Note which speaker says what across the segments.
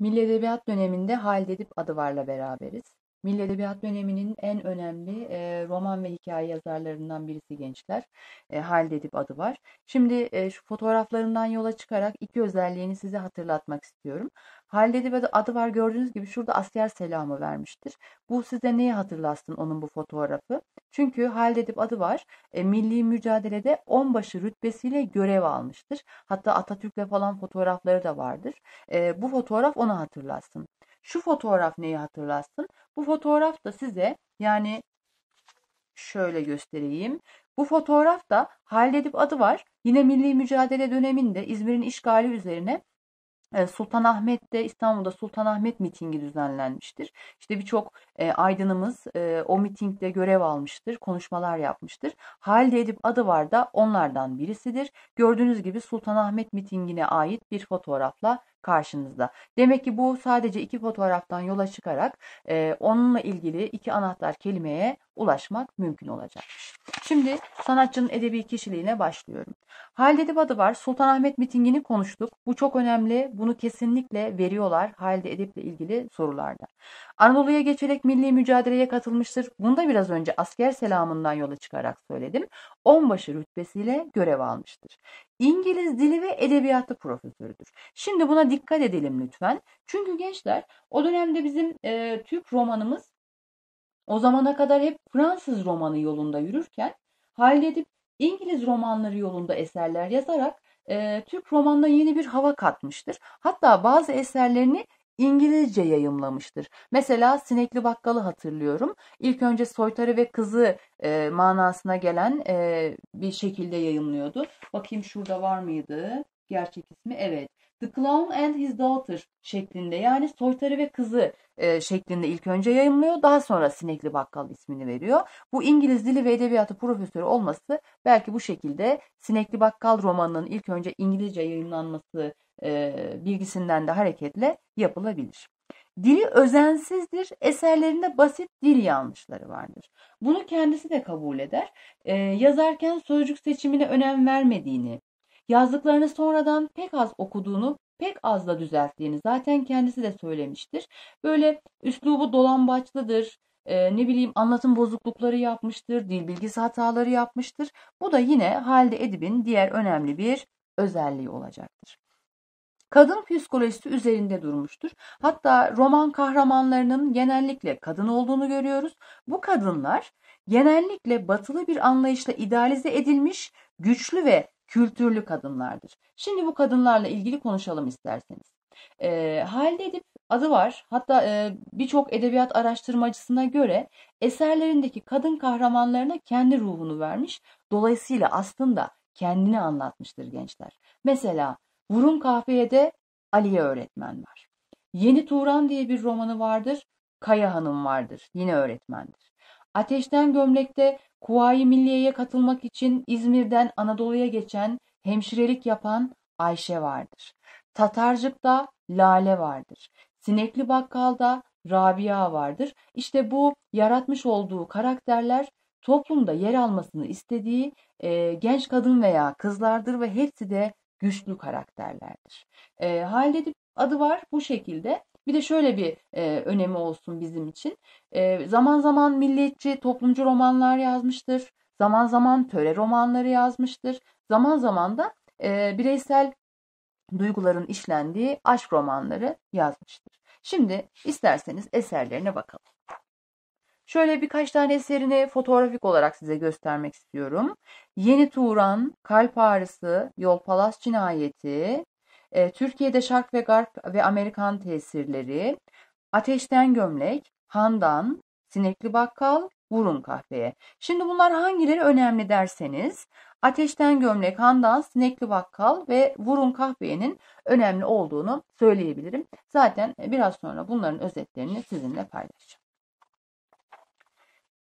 Speaker 1: Milli Edebiyat döneminde Halid Edip Adıvar'la beraberiz. Milli Edebiyat döneminin en önemli e, roman ve hikaye yazarlarından birisi gençler. E, Haldedip adı var. Şimdi e, şu fotoğraflarından yola çıkarak iki özelliğini size hatırlatmak istiyorum. Haldedip adı var gördüğünüz gibi şurada asker selamı vermiştir. Bu size neyi hatırlatsın onun bu fotoğrafı? Çünkü Haldedip adı var. E, milli mücadelede onbaşı rütbesiyle görev almıştır. Hatta Atatürk'le falan fotoğrafları da vardır. E, bu fotoğraf ona hatırlatsın. Şu fotoğraf neyi hatırlatsın? Bu fotoğraf da size yani şöyle göstereyim. Bu fotoğraf da Halledip adı var. Yine milli mücadele döneminde İzmir'in işgali üzerine e, Sultanahmet'te İstanbul'da Sultanahmet mitingi düzenlenmiştir. İşte birçok e, aydınımız e, o mitingde görev almıştır, konuşmalar yapmıştır. Halide Edip adı var da onlardan birisidir. Gördüğünüz gibi Sultanahmet mitingine ait bir fotoğrafla karşınızda. Demek ki bu sadece iki fotoğraftan yola çıkarak e, onunla ilgili iki anahtar kelimeye ulaşmak mümkün olacak. Şimdi sanatçının edebi kişiliğine başlıyorum. Halide Edip var. Sultanahmet mitingini konuştuk. Bu çok önemli. Bunu kesinlikle veriyorlar Halide Edip'le ilgili sorularda. Anadolu'ya geçerek milli mücadeleye katılmıştır. Bunu da biraz önce asker selamından yola çıkarak söyledim. Onbaşı rütbesiyle görev almıştır. İngiliz dili ve edebiyatı profesörüdür. Şimdi buna dikkat edelim lütfen. Çünkü gençler o dönemde bizim e, Türk romanımız o zamana kadar hep Fransız romanı yolunda yürürken hayal edip İngiliz romanları yolunda eserler yazarak e, Türk romanına yeni bir hava katmıştır. Hatta bazı eserlerini İngilizce yayımlamıştır. Mesela Sinekli Bakkal'ı hatırlıyorum. İlk önce soytarı ve kızı e, manasına gelen e, bir şekilde yayımlıyordu. Bakayım şurada var mıydı? Gerçek ismi evet. The Clown and His Daughter şeklinde yani soytarı ve kızı e, şeklinde ilk önce yayımlıyor. Daha sonra Sinekli Bakkal ismini veriyor. Bu İngiliz dili ve edebiyatı profesörü olması belki bu şekilde Sinekli Bakkal romanının ilk önce İngilizce yayınlanması e, bilgisinden de hareketle yapılabilir. Dili özensizdir, eserlerinde basit dil yanlışları vardır. Bunu kendisi de kabul eder. E, yazarken sözcük seçimine önem vermediğini, yazdıklarını sonradan pek az okuduğunu, pek az da düzelttiğini zaten kendisi de söylemiştir. Böyle üslubu dolambaçlıdır, e, ne bileyim anlatım bozuklukları yapmıştır, dil bilgisi hataları yapmıştır. Bu da yine Halide Edip'in diğer önemli bir özelliği olacaktır kadın psikolojisi üzerinde durmuştur. Hatta roman kahramanlarının genellikle kadın olduğunu görüyoruz. Bu kadınlar genellikle batılı bir anlayışla idealize edilmiş güçlü ve kültürlü kadınlardır. Şimdi bu kadınlarla ilgili konuşalım isterseniz. E, Halide Edip adı var. Hatta e, birçok edebiyat araştırmacısına göre eserlerindeki kadın kahramanlarına kendi ruhunu vermiş. Dolayısıyla aslında kendini anlatmıştır gençler. Mesela Vurun kahveye Aliye öğretmen var. Yeni Turan diye bir romanı vardır. Kaya Hanım vardır. Yine öğretmendir. Ateşten Gömlek'te Kuvayi Milliye'ye katılmak için İzmir'den Anadolu'ya geçen, hemşirelik yapan Ayşe vardır. Tatarcık'ta Lale vardır. Sinekli Bakkal'da Rabia vardır. İşte bu yaratmış olduğu karakterler toplumda yer almasını istediği e, genç kadın veya kızlardır ve hepsi de güçlü karakterlerdir. E, Halide adı var bu şekilde. Bir de şöyle bir e, önemi olsun bizim için. E, zaman zaman milliyetçi, toplumcu romanlar yazmıştır. Zaman zaman töre romanları yazmıştır. Zaman zaman da e, bireysel duyguların işlendiği aşk romanları yazmıştır. Şimdi isterseniz eserlerine bakalım. Şöyle birkaç tane eserini fotoğrafik olarak size göstermek istiyorum. Yeni Turan, Kalp Ağrısı, Palas Cinayeti, e, Türkiye'de Şark ve Garp ve Amerikan Tesirleri, Ateşten Gömlek, Handan, Sinekli Bakkal, Vurun Kahveye. Şimdi bunlar hangileri önemli derseniz Ateşten Gömlek, Handan, Sinekli Bakkal ve Vurun Kahveye'nin önemli olduğunu söyleyebilirim. Zaten biraz sonra bunların özetlerini sizinle paylaşacağım.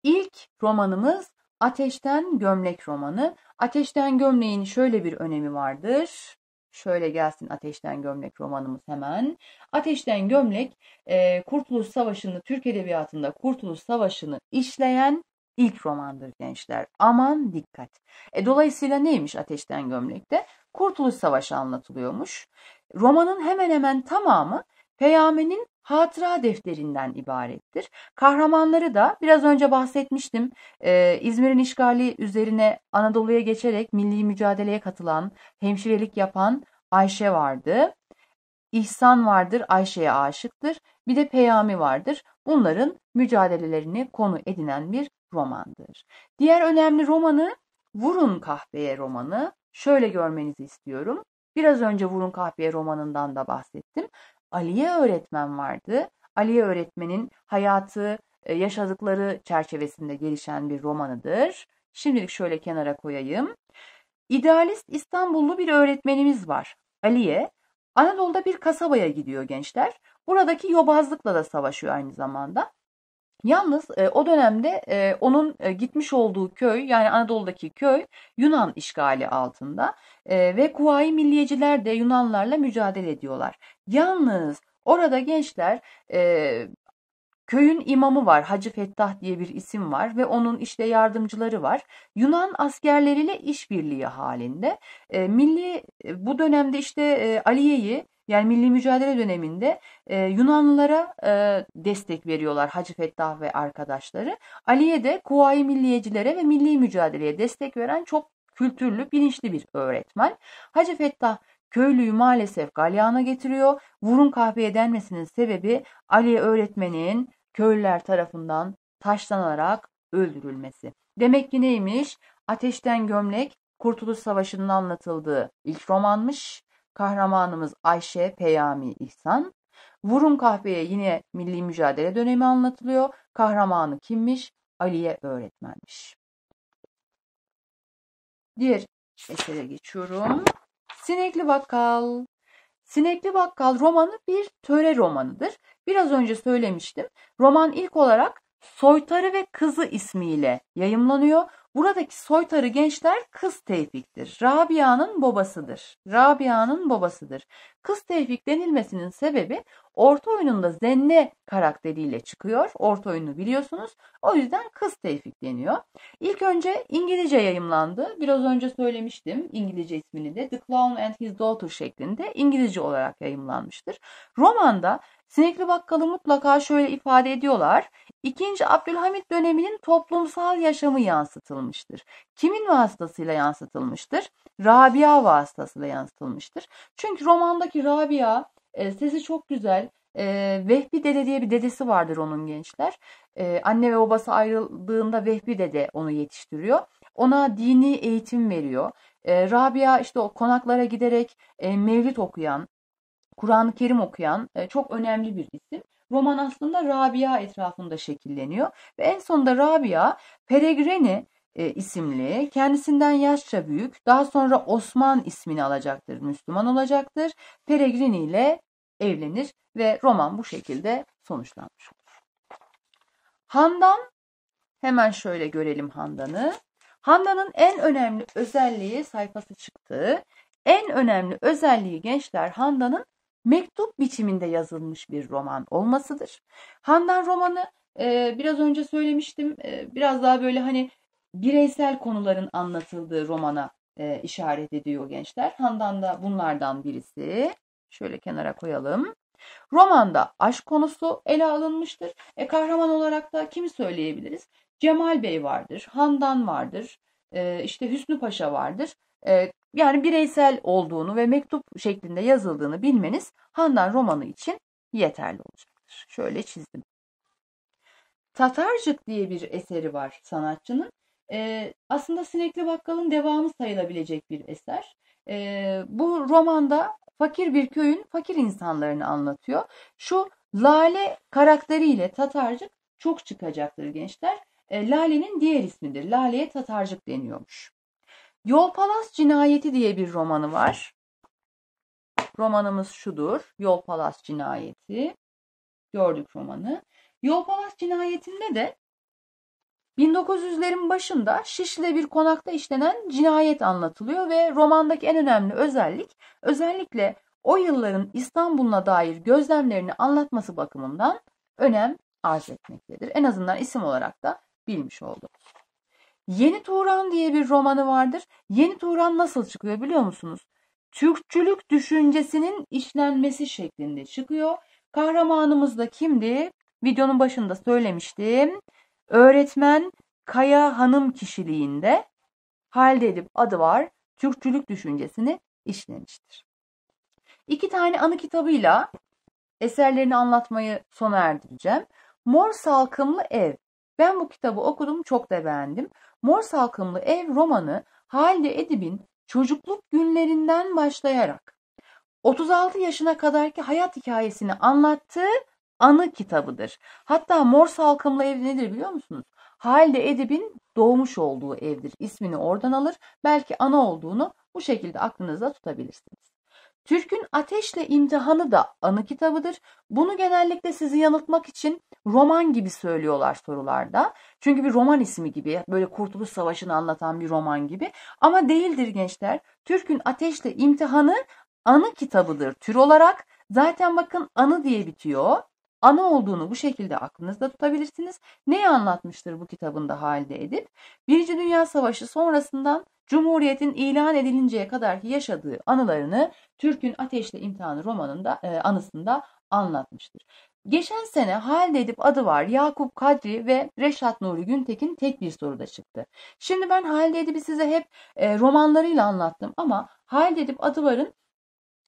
Speaker 1: İlk romanımız Ateşten Gömlek romanı. Ateşten Gömlek'in şöyle bir önemi vardır. Şöyle gelsin Ateşten Gömlek romanımız hemen. Ateşten Gömlek e, Kurtuluş Savaşı'nı Türk Edebiyatı'nda Kurtuluş Savaşı'nı işleyen ilk romandır gençler. Aman dikkat. E, dolayısıyla neymiş Ateşten Gömlek'te? Kurtuluş Savaşı anlatılıyormuş. Romanın hemen hemen tamamı Peyami'nin hatıra defterinden ibarettir. Kahramanları da biraz önce bahsetmiştim. Ee, İzmir'in işgali üzerine Anadolu'ya geçerek milli mücadeleye katılan, hemşirelik yapan Ayşe vardı. İhsan vardır, Ayşe'ye aşıktır. Bir de Peyami vardır. Bunların mücadelelerini konu edinen bir romandır. Diğer önemli romanı Vurun Kahveye romanı. Şöyle görmenizi istiyorum. Biraz önce Vurun Kahveye romanından da bahsettim. Aliye öğretmen vardı. Aliye öğretmenin hayatı e, yaşadıkları çerçevesinde gelişen bir romanıdır. Şimdilik şöyle kenara koyayım. İdealist İstanbullu bir öğretmenimiz var. Aliye Anadolu'da bir kasabaya gidiyor gençler. Buradaki yobazlıkla da savaşıyor aynı zamanda. Yalnız e, o dönemde e, onun e, gitmiş olduğu köy yani Anadolu'daki köy Yunan işgali altında e, ve Kuvayi Milliyeciler de Yunanlarla mücadele ediyorlar. Yalnız orada gençler e, Köyün imamı var, Hacı Fettah diye bir isim var ve onun işte yardımcıları var. Yunan askerleriyle işbirliği halinde. E, milli e, bu dönemde işte e, Aliye'yi yani milli mücadele döneminde e, Yunanlılara e, destek veriyorlar Hacı Fettah ve arkadaşları. Ali'ye de Kuvayi Milliyecilere ve milli mücadeleye destek veren çok kültürlü, bilinçli bir öğretmen. Hacı Fettah köylüyü maalesef galyana getiriyor. Vurun kahveye denmesinin sebebi Aliye öğretmenin köylüler tarafından taşlanarak öldürülmesi. Demek ki neymiş? Ateşten Gömlek Kurtuluş Savaşı'nın anlatıldığı ilk romanmış kahramanımız Ayşe Peyami İhsan. Vurun kahveye yine milli mücadele dönemi anlatılıyor. Kahramanı kimmiş? Ali'ye öğretmenmiş. Diğer esere geçiyorum. Sinekli Bakkal. Sinekli Bakkal romanı bir töre romanıdır. Biraz önce söylemiştim. Roman ilk olarak Soytarı ve Kızı ismiyle yayımlanıyor. Buradaki soytarı gençler kız Tevfik'tir. Rabia'nın babasıdır. Rabia'nın babasıdır. Kız Tevfik denilmesinin sebebi orta oyununda Zenne karakteriyle çıkıyor. Orta oyunu biliyorsunuz. O yüzden Kız Tevfik deniyor. İlk önce İngilizce yayımlandı. Biraz önce söylemiştim İngilizce ismini de The Clown and His Daughter şeklinde İngilizce olarak yayımlanmıştır. Romanda Sinekli Bakkal'ı mutlaka şöyle ifade ediyorlar. İkinci Abdülhamit döneminin toplumsal yaşamı yansıtılmıştır. Kimin vasıtasıyla yansıtılmıştır? Rabia vasıtasıyla yansıtılmıştır. Çünkü romandaki Rabia e, sesi çok güzel. E, Vehbi Dede diye bir dedesi vardır onun gençler. E, anne ve babası ayrıldığında Vehbi Dede onu yetiştiriyor. Ona dini eğitim veriyor. E, Rabia işte o konaklara giderek e, mevlid okuyan, Kur'an-ı Kerim okuyan e, çok önemli bir isim. Roman aslında Rabia etrafında şekilleniyor ve en sonunda Rabia Peregrini e, isimli kendisinden yaşça büyük daha sonra Osman ismini alacaktır, Müslüman olacaktır. Peregrini ile evlenir ve roman bu şekilde sonuçlanmış Handan hemen şöyle görelim Handan'ı. Handan'ın en önemli özelliği sayfası çıktığı en önemli özelliği gençler Handan'ın mektup biçiminde yazılmış bir roman olmasıdır. Handan romanı e, biraz önce söylemiştim e, biraz daha böyle hani bireysel konuların anlatıldığı romana e, işaret ediyor gençler. Handan da bunlardan birisi. Şöyle kenara koyalım. Romanda aşk konusu ele alınmıştır. E, kahraman olarak da kimi söyleyebiliriz? Cemal Bey vardır, Handan vardır, e, işte Hüsnü Paşa vardır. E, yani bireysel olduğunu ve mektup şeklinde yazıldığını bilmeniz Handan romanı için yeterli olacaktır. Şöyle çizdim. Tatarcık diye bir eseri var sanatçının. Ee, aslında Sinekli Bakkal'ın devamı sayılabilecek bir eser. Ee, bu romanda fakir bir köyün fakir insanlarını anlatıyor. Şu Lale karakteriyle Tatarcık çok çıkacaktır gençler. Ee, Lale'nin diğer ismidir. Lale'ye Tatarcık deniyormuş. Yolpalas Cinayeti diye bir romanı var. Romanımız şudur. Yolpalas Cinayeti. Gördük romanı. Yolpalas Cinayeti'nde de 1900'lerin başında Şişli'de bir konakta işlenen cinayet anlatılıyor ve romandaki en önemli özellik özellikle o yılların İstanbul'una dair gözlemlerini anlatması bakımından önem arz etmektedir. En azından isim olarak da bilmiş olduk. Yeni Turan diye bir romanı vardır. Yeni Turan nasıl çıkıyor biliyor musunuz? Türkçülük düşüncesinin işlenmesi şeklinde çıkıyor. Kahramanımız da kimdi? Videonun başında söylemiştim. Öğretmen Kaya Hanım kişiliğinde Halide Edip adı var. Türkçülük düşüncesini işlemiştir. İki tane anı kitabıyla eserlerini anlatmayı sona erdireceğim. Mor Salkımlı Ev ben bu kitabı okudum, çok da beğendim. Mor Salkımlı Ev romanı Halide Edip'in çocukluk günlerinden başlayarak 36 yaşına kadarki hayat hikayesini anlattığı anı kitabıdır. Hatta Mor Salkımlı Ev nedir biliyor musunuz? Halide Edip'in doğmuş olduğu evdir. İsmini oradan alır. Belki ana olduğunu bu şekilde aklınızda tutabilirsiniz. Türk'ün Ateşle İmtihanı da anı kitabıdır. Bunu genellikle sizi yanıltmak için roman gibi söylüyorlar sorularda. Çünkü bir roman ismi gibi, böyle Kurtuluş Savaşı'nı anlatan bir roman gibi. Ama değildir gençler. Türk'ün Ateşle İmtihanı anı kitabıdır tür olarak. Zaten bakın anı diye bitiyor ana olduğunu bu şekilde aklınızda tutabilirsiniz. Neyi anlatmıştır bu kitabında halde edip? Birinci Dünya Savaşı sonrasından Cumhuriyet'in ilan edilinceye kadarki yaşadığı anılarını Türk'ün Ateşle İmtihanı romanında e, anısında anlatmıştır. Geçen sene halde edip adı var Yakup Kadri ve Reşat Nuri Güntekin tek bir soruda çıktı. Şimdi ben halde edibi size hep e, romanlarıyla anlattım ama halde edip adı varın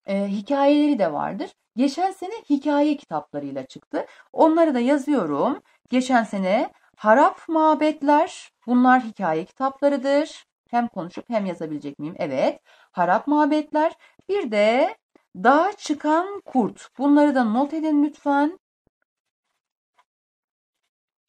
Speaker 1: e, hikayeleri de vardır. Geçen sene hikaye kitaplarıyla çıktı. Onları da yazıyorum. Geçen sene Harap Mabetler, bunlar hikaye kitaplarıdır. Hem konuşup hem yazabilecek miyim? Evet. Harap Mabetler. Bir de Dağa Çıkan Kurt. Bunları da not edin lütfen.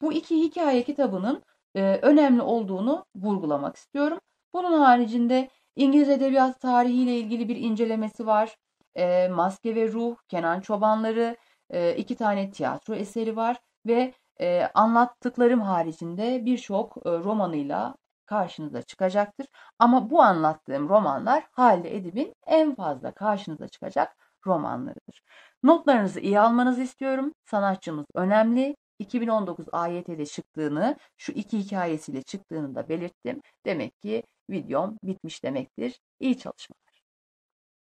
Speaker 1: Bu iki hikaye kitabının e, önemli olduğunu vurgulamak istiyorum. Bunun haricinde İngiliz edebiyat tarihiyle ilgili bir incelemesi var e, Maske ve Ruh, Kenan Çobanları, e, iki tane tiyatro eseri var ve e, anlattıklarım haricinde birçok e, romanıyla karşınıza çıkacaktır. Ama bu anlattığım romanlar Halide Edip'in en fazla karşınıza çıkacak romanlarıdır. Notlarınızı iyi almanızı istiyorum. Sanatçımız önemli. 2019 AYT'de çıktığını, şu iki hikayesiyle çıktığını da belirttim. Demek ki videom bitmiş demektir. İyi çalışmalar.